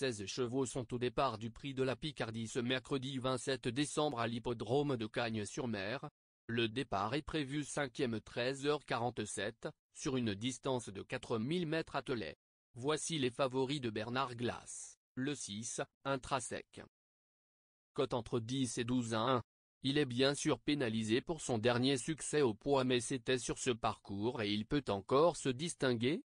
16 chevaux sont au départ du prix de la Picardie ce mercredi 27 décembre à l'hippodrome de Cagnes-sur-Mer. Le départ est prévu 5e 13h47, sur une distance de 4000 mètres attelés. Voici les favoris de Bernard Glass, le 6, intrasec. Cote entre 10 et 12 à 1. Il est bien sûr pénalisé pour son dernier succès au poids mais c'était sur ce parcours et il peut encore se distinguer,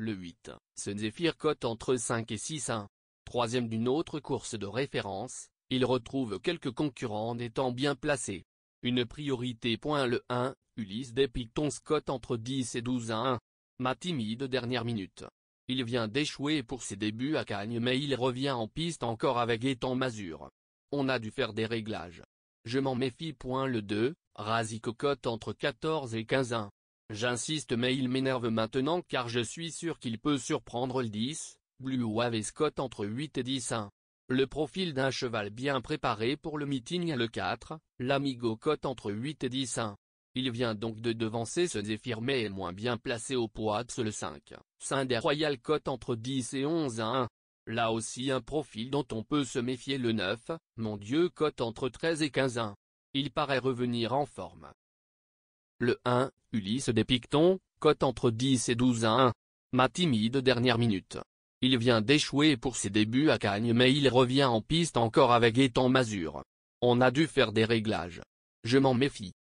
le 8, ce Zephyr cote entre 5 et 6 1. Troisième d'une autre course de référence, il retrouve quelques concurrents en étant bien placés. Une priorité. le 1, Ulysse des Pictons cote entre 10 et 12 1. Ma timide dernière minute. Il vient d'échouer pour ses débuts à Cagnes mais il revient en piste encore avec étant Masure. On a dû faire des réglages. Je m'en méfie. le 2, Razi cote entre 14 et 15 1. J'insiste mais il m'énerve maintenant car je suis sûr qu'il peut surprendre le 10, Blue Wave Scott entre 8 et 10 1. Le profil d'un cheval bien préparé pour le meeting le 4, l'amigo cote entre 8 et 10 1. Il vient donc de devancer ce défirmer et moins bien placé au poids le 5, des Royal cote entre 10 et 11 1. Là aussi un profil dont on peut se méfier le 9, mon dieu cote entre 13 et 15 1. Il paraît revenir en forme, le 1, Ulysse des Pictons, cote entre 10 et 12 à 1. Ma timide dernière minute. Il vient d'échouer pour ses débuts à Cagnes mais il revient en piste encore avec Étan Mazur. On a dû faire des réglages. Je m'en méfie.